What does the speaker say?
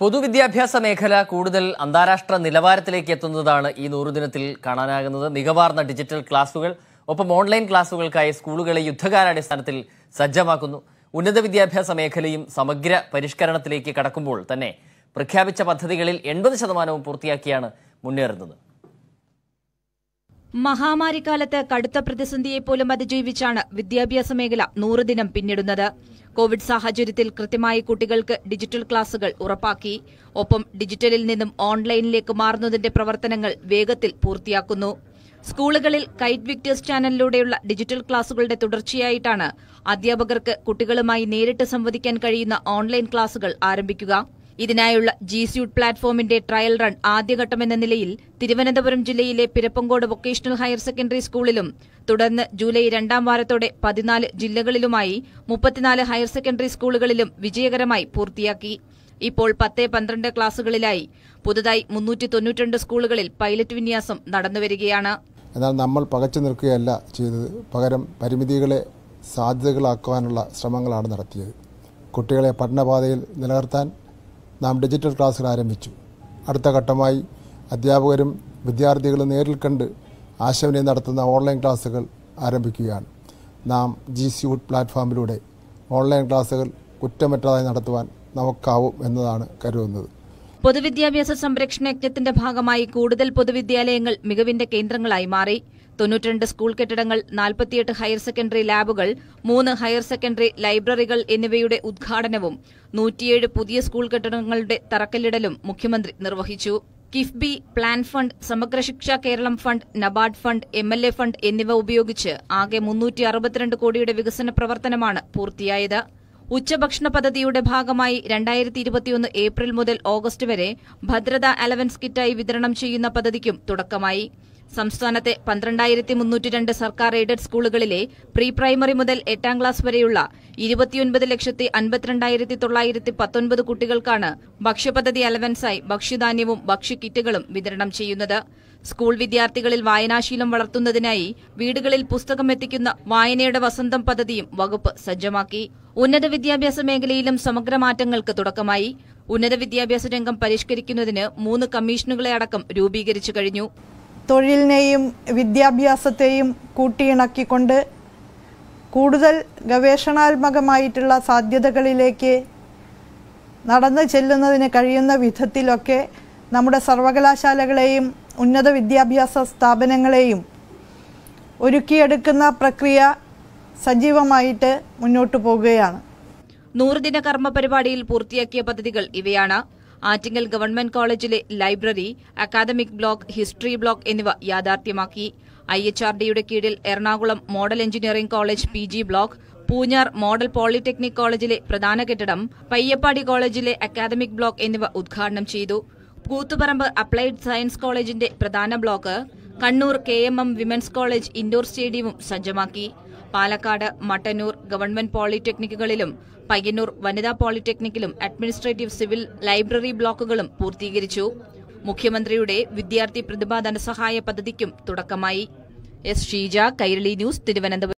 പൊതുവിദ്യാഭ്യാസ മേഖല കൂടുതൽ അന്താരാഷ്ട്ര നിലവാരത്തിലേക്ക് എത്തുന്നതാണ് ഈ നൂറുദിനത്തിൽ കാണാനാകുന്നത് മികവാർന്ന ഡിജിറ്റൽ ക്ലാസുകൾ ഒപ്പം ഓൺലൈൻ ക്ലാസുകൾക്കായി സ്കൂളുകളെ യുദ്ധകാലാടിസ്ഥാനത്തിൽ സജ്ജമാക്കുന്നു ഉന്നത വിദ്യാഭ്യാസ മേഖലയും സമഗ്ര പരിഷ്കരണത്തിലേക്ക് കടക്കുമ്പോൾ തന്നെ പ്രഖ്യാപിച്ച പദ്ധതികളിൽ എൺപത് ശതമാനവും പൂർത്തിയാക്കിയാണ് മുന്നേറുന്നത് മഹാമാരിക്കാലത്ത് കടുത്ത പ്രതിസന്ധിയെപ്പോലും അതിജീവിച്ചാണ് വിദ്യാഭ്യാസ മേഖല നൂറ് ദിനം പിന്നിടുന്നത് കോവിഡ് സാഹചര്യത്തിൽ കൃത്യമായി കുട്ടികൾക്ക് ഡിജിറ്റൽ ക്ലാസുകൾ ഉറപ്പാക്കി ഒപ്പം ഡിജിറ്റലിൽ നിന്നും ഓൺലൈനിലേക്ക് മാറുന്നതിന്റെ പ്രവർത്തനങ്ങൾ വേഗത്തിൽ പൂർത്തിയാക്കുന്നു സ്കൂളുകളിൽ കൈറ്റ് വിക്ടേഴ്സ് ചാനലിലൂടെയുള്ള ഡിജിറ്റൽ ക്ലാസുകളുടെ തുടർച്ചയായിട്ടാണ് അധ്യാപകർക്ക് കുട്ടികളുമായി നേരിട്ട് സംവദിക്കാൻ കഴിയുന്ന ഓൺലൈൻ ക്ലാസുകൾ ആരംഭിക്കുക ഇതിനായുള്ള ജി സ്യൂട്ട് പ്ലാറ്റ്ഫോമിന്റെ ട്രയൽ റൺ ആദ്യഘട്ടമെന്ന നിലയിൽ തിരുവനന്തപുരം ജില്ലയിലെ പിരപ്പങ്കോട് വൊക്കേഷണൽ ഹയർ സെക്കൻഡറി സ്കൂളിലും തുടർന്ന് ജൂലൈ രണ്ടാം വാരത്തോടെ പതിനാല് ജില്ലകളിലുമായി മുപ്പത്തിനാല് ഹയർ സെക്കൻഡറി സ്കൂളുകളിലും വിജയകരമായി പൂർത്തിയാക്കി ഇപ്പോൾ പത്ത് പന്ത്രണ്ട് ക്ലാസുകളിലായി പുതുതായി മുന്നൂറ്റി തൊണ്ണൂറ്റിരണ്ട് സ്കൂളുകളിൽ പൈലറ്റ് വിന്യാസം നടന്നുവരികയാണ് എന്നാൽ നമ്മൾ പകച്ചു നിൽക്കുകയല്ല ചെയ്തത് പകരം പരിമിതികളെ സാധ്യതകളാക്കുവാനുള്ള ശ്രമങ്ങളാണ് നടത്തിയത് കുട്ടികളെ പഠനപാതയിൽ നിലനിർത്താൻ നാം ഡിജിറ്റൽ ക്ലാസ്സുകൾ ആരംഭിച്ചു അടുത്ത ഘട്ടമായി അധ്യാപകരും വിദ്യാർത്ഥികളും നേരിൽ കണ്ട് ആശയവിനിമയം നടത്തുന്ന ഓൺലൈൻ ക്ലാസ്സുകൾ ആരംഭിക്കുകയാണ് നാം ജി സ്യൂട്ട് പ്ലാറ്റ്ഫോമിലൂടെ ഓൺലൈൻ ക്ലാസ്സുകൾ കുറ്റമറ്റതായി നടത്തുവാൻ നമുക്കാവും എന്നതാണ് കരുതുന്നത് പൊതുവിദ്യാഭ്യാസ സംരക്ഷണ യജ്ഞത്തിന്റെ ഭാഗമായി കൂടുതൽ പൊതുവിദ്യാലയങ്ങൾ മികവിന്റെ കേന്ദ്രങ്ങളായി മാറി തൊണ്ണൂറ്റിരണ്ട് സ്കൂൾ കെട്ടിടങ്ങൾ നാൽപ്പത്തിയെട്ട് ഹയർ സെക്കൻഡറി ലാബുകൾ മൂന്ന് ഹയർ സെക്കൻഡറി ലൈബ്രറികൾ എന്നിവയുടെ ഉദ്ഘാടനവും നൂറ്റിയേഴ് പുതിയ സ്കൂൾ കെട്ടിടങ്ങളുടെ തറക്കല്ലിടലും മുഖ്യമന്ത്രി നിർവഹിച്ചു KIIFB plan fund Samagra Shiksha Keralam fund NABARD fund M L A fund എന്നിവ ഉപയോഗിച്ച് ആകെ മുന്നൂറ്റി അറുപത്തിരണ്ട് കോടിയുടെ വികസന പ്രവർത്തനമാണ് പൂർത്തിയായത് ഉച്ചഭക്ഷണ പദ്ധതിയുടെ ഭാഗമായി രണ്ടായിരത്തി ഇരുപത്തിയൊന്ന് ഏപ്രിൽ മുതൽ ഓഗസ്റ്റ് വരെ ഭദ്രതാ അലവൻസ് കിറ്റായി വിതരണം ചെയ്യുന്ന പദ്ധതിക്കും തുടക്കമായി സംസ്ഥാനത്തെ പന്ത്രണ്ടായിരത്തി മുന്നൂറ്റി രണ്ട് സർക്കാർ എയ്ഡഡ് സ്കൂളുകളിലെ പ്രീ പ്രൈമറി മുതൽ എട്ടാം ക്ലാസ് വരെയുള്ള ഇരുപത്തിയൊൻപത് ലക്ഷത്തി അൻപത്തിരണ്ടായിരത്തി തൊള്ളായിരത്തി പത്തൊൻപത് കുട്ടികൾക്കാണ് ഭക്ഷ്യപദ്ധതി അലവൻസായി ഭക്ഷ്യധാന്യവും ഭക്ഷ്യകിറ്റുകളും വിതരണം ചെയ്യുന്നത് സ്കൂൾ വിദ്യാർത്ഥികളിൽ വായനാശീലം വളർത്തുന്നതിനായി വീടുകളിൽ പുസ്തകം എത്തിക്കുന്ന വായനയുടെ വസന്തം പദ്ധതിയും വകുപ്പ് സജ്ജമാക്കി ഉന്നത വിദ്യാഭ്യാസ മേഖലയിലും സമഗ്ര മാറ്റങ്ങൾക്ക് തുടക്കമായി ഉന്നത വിദ്യാഭ്യാസ രംഗം പരിഷ്കരിക്കുന്നതിന് മൂന്ന് കമ്മീഷനുകളെ അടക്കം രൂപീകരിച്ചു കഴിഞ്ഞു തൊഴിലിനെയും വിദ്യാഭ്യാസത്തെയും കൂട്ടിയിണക്കിക്കൊണ്ട് കൂടുതൽ ഗവേഷണാത്മകമായിട്ടുള്ള സാധ്യതകളിലേക്ക് നടന്നു ചെല്ലുന്നതിന് കഴിയുന്ന വിധത്തിലൊക്കെ നമ്മുടെ സർവകലാശാലകളെയും ഉന്നത വിദ്യാഭ്യാസ സ്ഥാപനങ്ങളെയും ഒരുക്കിയെടുക്കുന്ന പ്രക്രിയ സജീവമായിട്ട് മുന്നോട്ടു പോകുകയാണ് നൂറുദിന കർമ്മ പരിപാടിയിൽ പൂർത്തിയാക്കിയ പദ്ധതികൾ ഇവയാണ് ആറ്റിങ്ങൽ ഗവൺമെന്റ് കോളേജിലെ library academic block history block എന്നിവ യാഥാർത്ഥ്യമാക്കി ഐ എച്ച് ആർ ഡിയുടെ കീഴിൽ Ernakulam model engineering college P G block Poonjar model polytechnic കോളേജിലെ പ്രധാന കെട്ടിടം പയ്യപ്പാടി കോളേജിലെ അക്കാദമിക് ബ്ലോക്ക് എന്നിവ ഉദ്ഘാടനം ചെയ്തു കൂത്തുപറമ്പ് അപ്ലൈഡ് സയൻസ് കോളേജിന്റെ പ്രധാന block Kannur K M M women's college indoor സ്റ്റേഡിയവും സജ്ജമാക്കി പാലക്കാട് മട്ടന്നൂർ ഗവൺമെന്റ് പോളിടെക്നിക്കുകളിലും പയ്യന്നൂർ വനിതാ പോളിടെക്നിക്കിലും അഡ്മിനിസ്ട്രേറ്റീവ് സിവിൽ ലൈബ്രറി ബ്ലോക്കുകളും പൂർത്തീകരിച്ചു മുഖ്യമന്ത്രിയുടെ വിദ്യാർത്ഥി പ്രതിഭാ ധനസഹായ പദ്ധതിക്കും തുടക്കമായി എസ് ഷീജ കൈരളി ന്യൂസ് തിരുവനന്തപുരം